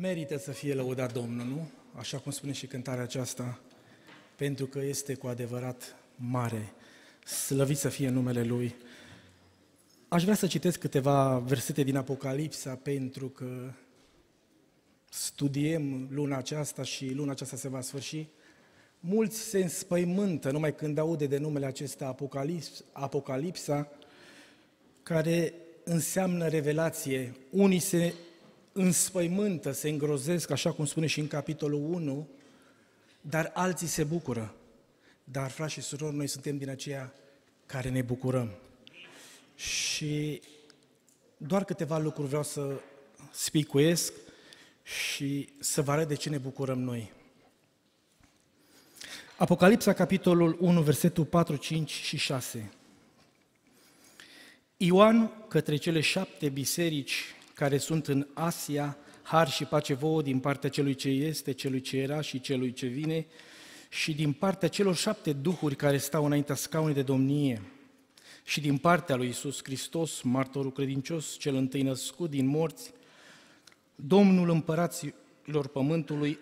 Merită să fie lăudat Domnul, nu? Așa cum spune și cântarea aceasta, pentru că este cu adevărat mare. Slăvit să fie numele Lui. Aș vrea să citesc câteva versete din Apocalipsa, pentru că studiem luna aceasta și luna aceasta se va sfârși. Mulți se înspăimântă numai când aude de numele acesta Apocalipsa, care înseamnă revelație. Unii se înspăimântă, se îngrozesc, așa cum spune și în capitolul 1, dar alții se bucură. Dar, frați și surori, noi suntem din aceia care ne bucurăm. Și doar câteva lucruri vreau să spicuiesc și să vă arăt de ce ne bucurăm noi. Apocalipsa, capitolul 1, versetul 4, 5 și 6. Ioan, către cele șapte biserici care sunt în Asia, har și pace vouă din partea celui ce este, celui ce era și celui ce vine și din partea celor șapte duhuri care stau înaintea scaunului de domnie și din partea lui Isus Hristos, martorul credincios, cel întâi născut din morți, Domnul împăraților pământului,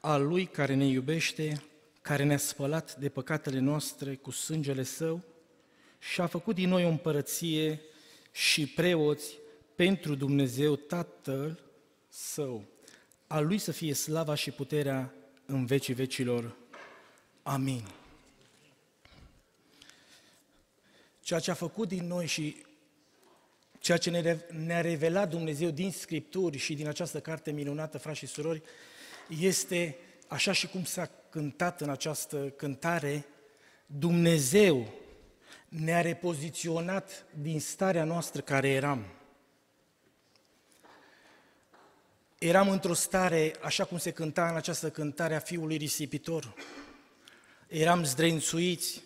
al lui care ne iubește, care ne-a spălat de păcatele noastre cu sângele său și a făcut din noi o împărăție și preoți pentru Dumnezeu Tatăl Său. A Lui să fie slava și puterea în vecii vecilor. Amin. Ceea ce a făcut din noi și ceea ce ne-a revelat Dumnezeu din Scripturi și din această carte minunată, frați și surori, este așa și cum s-a cântat în această cântare, Dumnezeu ne-a repoziționat din starea noastră care eram – Eram într-o stare, așa cum se cânta în această cântare a Fiului Risipitor. Eram zdrențuiți,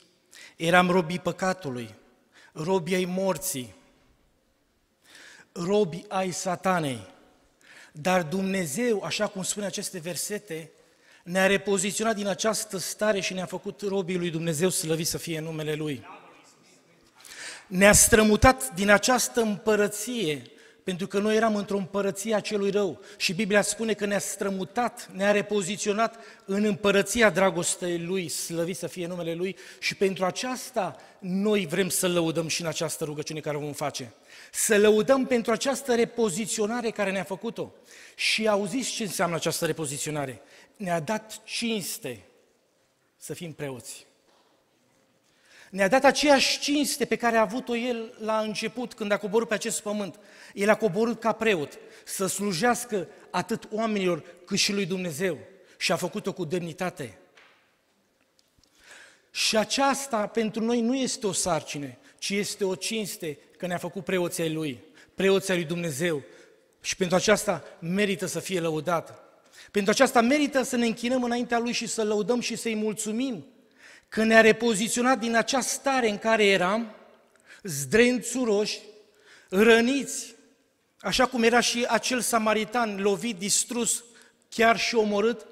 eram robii păcatului, robii ai morții, robi ai satanei. Dar Dumnezeu, așa cum spune aceste versete, ne-a repoziționat din această stare și ne-a făcut robii lui Dumnezeu slăvit să fie numele Lui. Ne-a strămutat din această împărăție pentru că noi eram într-o împărăție a celui rău și Biblia spune că ne-a strămutat, ne-a repoziționat în împărăția dragostei Lui, slăvit să fie numele Lui și pentru aceasta noi vrem să lăudăm și în această rugăciune care o vom face. Să lăudăm pentru această repoziționare care ne-a făcut-o. Și auziți ce înseamnă această repoziționare? Ne-a dat cinste să fim preoți. Ne-a dat aceeași cinste pe care a avut-o El la început, când a coborât pe acest pământ. El a coborât ca preot să slujească atât oamenilor cât și lui Dumnezeu și a făcut-o cu demnitate. Și aceasta pentru noi nu este o sarcine, ci este o cinste că ne-a făcut preoții ai Lui, preoții ai Lui Dumnezeu. Și pentru aceasta merită să fie lăudat. Pentru aceasta merită să ne închinăm înaintea Lui și să lăudăm și să-i mulțumim când ne-a repoziționat din acea stare în care eram, zdrențuroși, răniți, așa cum era și acel samaritan lovit, distrus, chiar și omorât,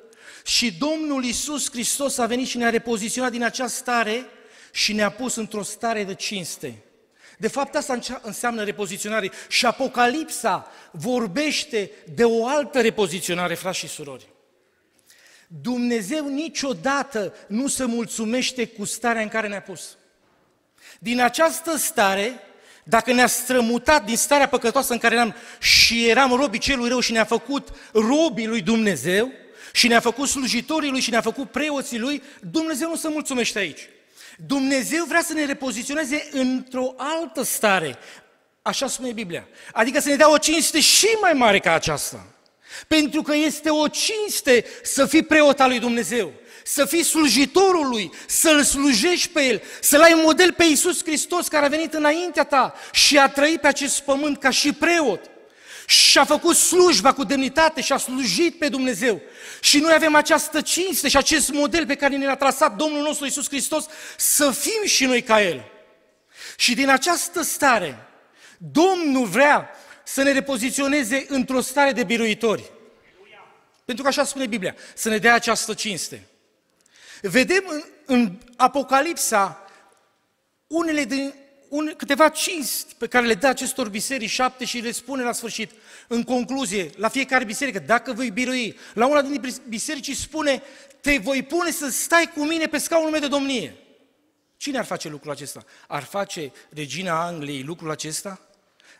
și Domnul Isus Hristos a venit și ne-a repoziționat din această stare și ne-a pus într-o stare de cinste. De fapt, asta înseamnă repoziționare. Și Apocalipsa vorbește de o altă repoziționare, frați și surori. Dumnezeu niciodată nu se mulțumește cu starea în care ne-a pus. Din această stare, dacă ne-a strămutat din starea păcătoasă în care eram și eram robii celui rău și ne-a făcut robii lui Dumnezeu și ne-a făcut slujitorii lui și ne-a făcut preoții lui, Dumnezeu nu se mulțumește aici. Dumnezeu vrea să ne repoziționeze într-o altă stare, așa spune Biblia. Adică să ne dea o cinste și mai mare ca aceasta. Pentru că este o cinste să fii preot al lui Dumnezeu, să fii slujitorul lui, să-l slujești pe el, să-l ai model pe Iisus Hristos care a venit înaintea ta și a trăit pe acest pământ ca și preot și a făcut slujba cu demnitate și a slujit pe Dumnezeu. Și noi avem această cinste și acest model pe care ne-l-a trasat Domnul nostru Iisus Hristos să fim și noi ca El. Și din această stare, Domnul vrea să ne repoziționeze într-o stare de biruitori. Pentru că așa spune Biblia, să ne dea această cinste. Vedem în, în Apocalipsa unele din, un, câteva cinsti pe care le dă acestor biserici șapte și le spune la sfârșit, în concluzie, la fiecare biserică, dacă voi birui, la una din biserici spune, te voi pune să stai cu mine pe scaunul meu de domnie. Cine ar face lucrul acesta? Ar face regina Angliei lucrul acesta?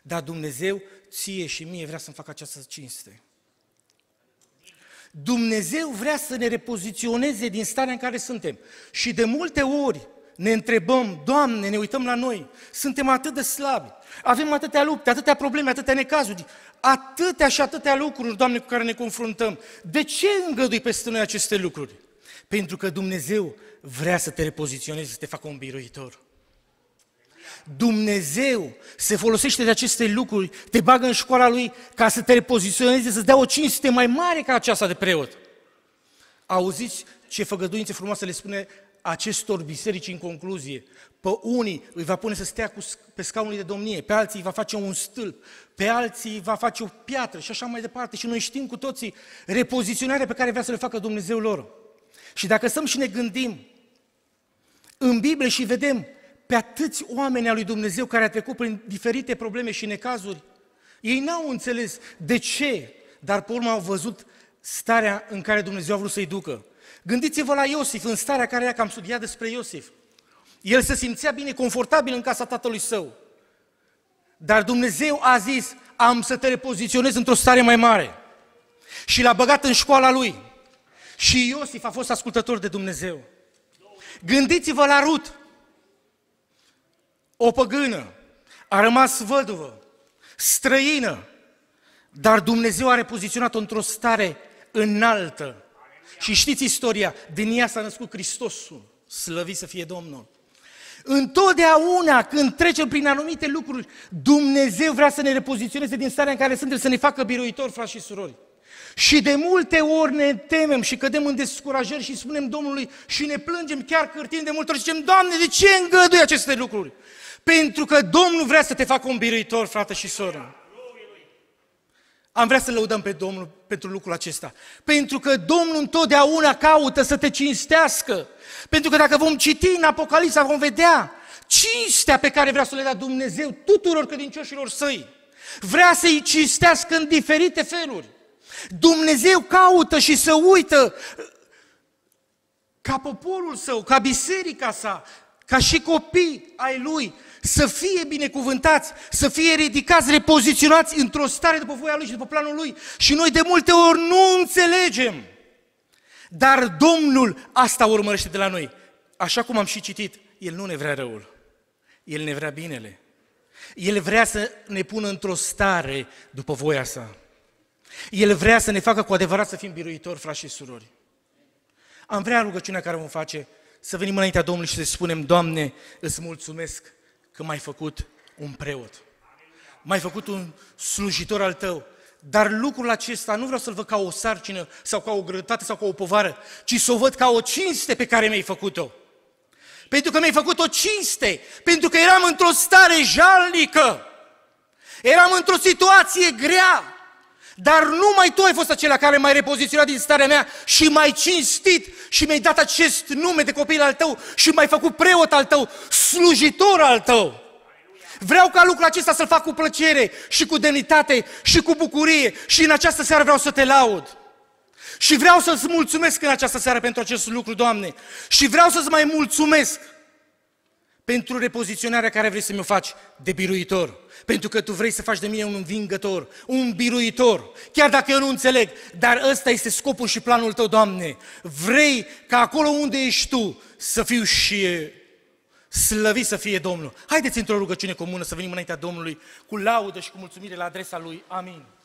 Dar Dumnezeu ție și mie vrea să-mi facă această cinste. Dumnezeu vrea să ne repoziționeze din starea în care suntem. Și de multe ori ne întrebăm, Doamne, ne uităm la noi, suntem atât de slabi, avem atâtea lupte, atâtea probleme, atâtea necazuri, atâtea și atâtea lucruri, Doamne, cu care ne confruntăm. De ce îngădui peste noi aceste lucruri? Pentru că Dumnezeu vrea să te repoziționeze, să te facă un biruitor. Dumnezeu se folosește de aceste lucruri, te bagă în școala lui ca să te repoziționeze, să-ți dea o cinste mai mare ca aceasta de preot. Auziți ce făgăduințe frumoase le spune acestor biserici în concluzie. Pe unii îi va pune să stea cu, pe scaunul de domnie, pe alții îi va face un stâlp, pe alții îi va face o piatră și așa mai departe. Și noi știm cu toții repoziționarea pe care vrea să le facă Dumnezeu lor. Și dacă stăm și ne gândim în Biblie și vedem pe atâți oameni al lui Dumnezeu care a trecut prin diferite probleme și necazuri. Ei n-au înțeles de ce, dar pe urmă au văzut starea în care Dumnezeu a vrut să-i ducă. Gândiți-vă la Iosif, în starea care ea, că am studiat despre Iosif. El se simțea bine, confortabil în casa tatălui său. Dar Dumnezeu a zis, am să te repoziționez într-o stare mai mare. Și l-a băgat în școala lui. Și Iosif a fost ascultător de Dumnezeu. Gândiți-vă la Rut o păgână, a rămas văduvă, străină, dar Dumnezeu a repoziționat-o într-o stare înaltă. Și știți istoria, din ea s-a născut Hristosul, slăvit să fie Domnul. Întotdeauna când trecem prin anumite lucruri, Dumnezeu vrea să ne repoziționeze din starea în care suntem, să ne facă biruitori, frați și surori. Și de multe ori ne temem și cădem în descurajări și spunem Domnului și ne plângem chiar cârtind de multe ori și zicem, Doamne, de ce îngădui aceste lucruri? Pentru că Domnul vrea să te facă un biruitor, frate și soră. Am vrea să lăudăm pe Domnul pentru lucrul acesta. Pentru că Domnul întotdeauna caută să te cinstească. Pentru că dacă vom citi în Apocalipsa, vom vedea cinstea pe care vrea să le dea Dumnezeu tuturor credincioșilor săi. Vrea să-i cinstească în diferite feluri. Dumnezeu caută și să uită ca poporul său, ca biserica sa, ca și copii ai lui, să fie binecuvântați, să fie ridicați, repoziționați într-o stare după voia Lui și după planul Lui. Și noi de multe ori nu înțelegem. Dar Domnul asta urmărește de la noi. Așa cum am și citit, El nu ne vrea răul, El ne vrea binele. El vrea să ne pună într-o stare după voia sa. El vrea să ne facă cu adevărat să fim biruitori, frați și surori. Am vrea rugăciunea care vom face să venim înaintea Domnului și să spunem, Doamne, îți mulțumesc că m-ai făcut un preot, m-ai făcut un slujitor al tău, dar lucrul acesta nu vreau să-l văd ca o sarcină sau ca o greutate sau ca o povară, ci să o văd ca o cinste pe care mi-ai făcut-o. Pentru că mi-ai făcut o cinste, pentru că eram într-o stare jalnică, eram într-o situație grea, dar numai tu ai fost acela care m-ai repoziționat din starea mea și m-ai cinstit și mi-ai dat acest nume de copil al tău și m-ai făcut preot al tău, slujitor al tău. Vreau ca lucrul acesta să-l fac cu plăcere și cu demnitate și cu bucurie și în această seară vreau să te laud. Și vreau să-ți mulțumesc în această seară pentru acest lucru, Doamne. Și vreau să-ți mai mulțumesc pentru repoziționarea care vrei să mi-o faci de biruitor. Pentru că tu vrei să faci de mine un învingător, un biruitor. Chiar dacă eu nu înțeleg, dar ăsta este scopul și planul tău, Doamne. Vrei ca acolo unde ești tu să fiu și Slăvit să fie Domnul. Haideți într-o rugăciune comună să venim înaintea Domnului cu laudă și cu mulțumire la adresa Lui. Amin.